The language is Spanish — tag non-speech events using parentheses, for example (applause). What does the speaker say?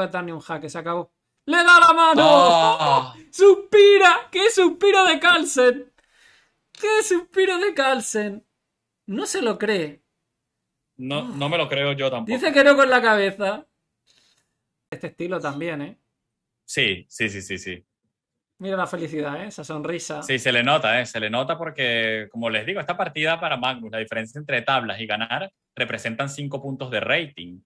de dar ni un jaque, se acabó. ¡Le da la mano! Ah. (laughs) ¡Suspira! ¡Qué suspiro de Carlsen! ¡Qué suspiro de Carlsen! No se lo cree. No, ah. no me lo creo yo tampoco. Dice que no con la cabeza. Este estilo también, ¿eh? Sí, sí, sí, sí, sí. Mira la felicidad, ¿eh? esa sonrisa. Sí, se le nota, ¿eh? se le nota porque, como les digo, esta partida para Magnus, la diferencia entre tablas y ganar representan cinco puntos de rating.